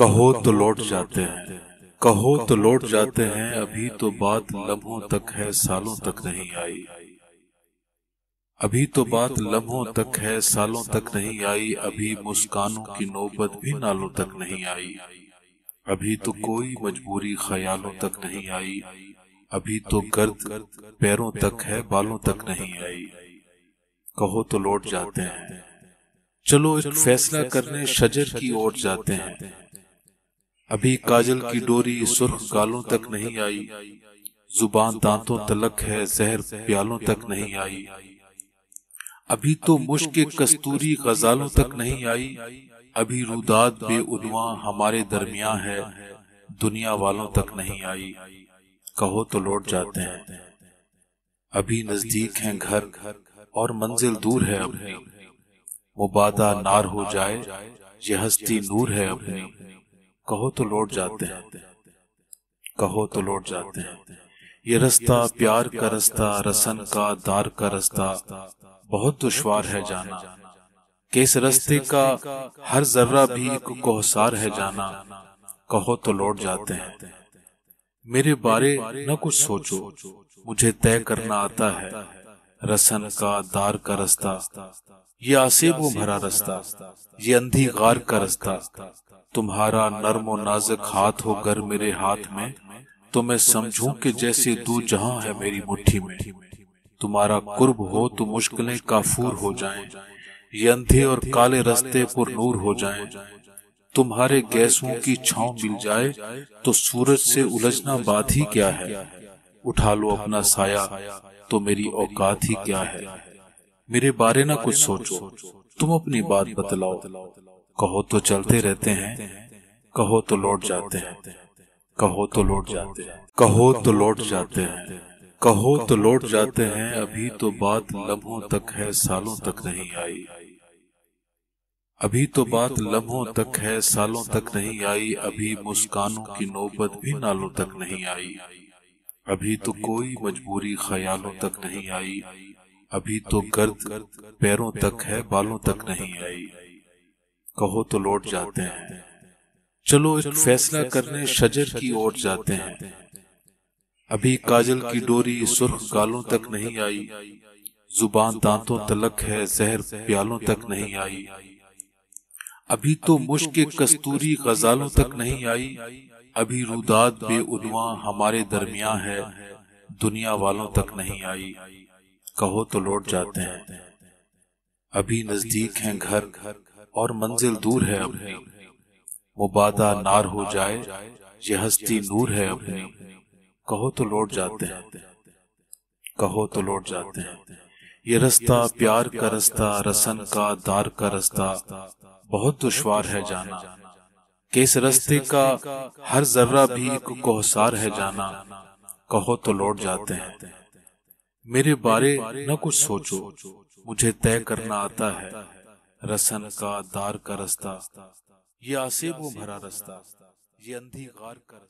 कहो तो लौट जाते हैं कहो तो लौट जाते हैं अभी तो बात लम्हों तक है सालों तक नहीं आई अभी तो बात लम्हों तक है सालों तक नहीं आई अभी मुस्कानों की नौबत भी नालों तक नहीं आई अभी तो कोई मजबूरी ख्यालों तक नहीं आई अभी तो गर्द पैरों तक है बालों तक नहीं आई कहो तो लौट जाते हैं चलो एक फैसला करने शजर की ओर जाते हैं अभी काजल की डोरी सुर्ख गालों तक नहीं आई जुबान दांतों तलक है जहर प्यालों तक नहीं आई अभी तो मुश्क कस्तूरी गजालों तक नहीं आई अभी रुदाद बेउनवा हमारे दरमिया है दुनिया वालों तक नहीं आई कहो तो लौट जाते हैं अभी नजदीक है घर और मंजिल दूर है अपनी मुबादा नार हो जाए यह हस्ती नूर है अपनी कहो तो लौट तो जाते हैं कहो तो लौट जाते हैं ये रास्ता प्यार का रास्ता रसन का दार का रास्ता बहुत दुश्वार है जाना कि इस रास्ते का हर जर्रा भी एक कोहसार है जाना कहो तो लौट तो जाते हैं मेरे बारे न कुछ सोचो मुझे तय करना आता है रसन का दार का रास्ता ये आसेबों भरा रास्ता ये अंधी गार का रास्ता तुम्हारा नर्म नाजक हाथ हो होकर मेरे हाथ में तो मैं समझूं कि जैसे दो जहां है मेरी मुट्ठी में तुम्हारा कुर्ब हो तो मुश्किलें काफूर हो जाएं, ये अंधे और काले रस्ते पर नूर हो जाएं, तुम्हारे गैसों की छाव मिल जाए तो सूरज से उलझना बात ही क्या है उठा लो अपना साया तो मेरी औकात ही क्या है मेरे बारे ना कुछ सोचो तुम अपनी बात बतलाओ कहो तो चलते रहते हैं कहो तो लौट जाते हैं कहो तो लौट जाते हैं कहो तो लौट जाते हैं कहो तो लौट जाते हैं अभी तो बात लम्हों तक है सालों तक नहीं आई अभी तो बात लम्हों तक है सालों तक नहीं आई अभी मुस्कानों की नौबत भी नालों तक नहीं आई अभी तो कोई मजबूरी ख्यालों तक नहीं आई अभी तो गर्द पैरों तक है बालों तक नहीं आई कहो तो लौट जाते हैं चलो एक फैसला करने शजर की ओर जाते हैं अभी काजल की डोरी सुर्ख गालों तक नहीं आई जुबान दांतों तलक है जहर प्यालों तक नहीं आई अभी तो मुश्क कस्तूरी गजालों तक नहीं आई अभी रुदाद बेउनवा हमारे दरमिया है दुनिया वालों तक नहीं आई कहो तो लौट तो जाते हैं अभी नजदीक हैं घर घर और मंजिल दूर है अपनी मुबादा नार हो जाए ये हस्ती नूर है अपनी कहो तो लौट जाते हैं कहो तो लौट जाते हैं ये रास्ता प्यार का रास्ता रसन का दार का रास्ता बहुत दुश्वार है जाना कि इस रस्ते का हर जर्रा भी एक कोहसार है जाना कहो तो लौट जाते हैं मेरे बारे न कुछ सोचो मुझे तय करना आता है रसन का दार का रास्ता ये आसेबों भरा रास्ता ये अंधी गार का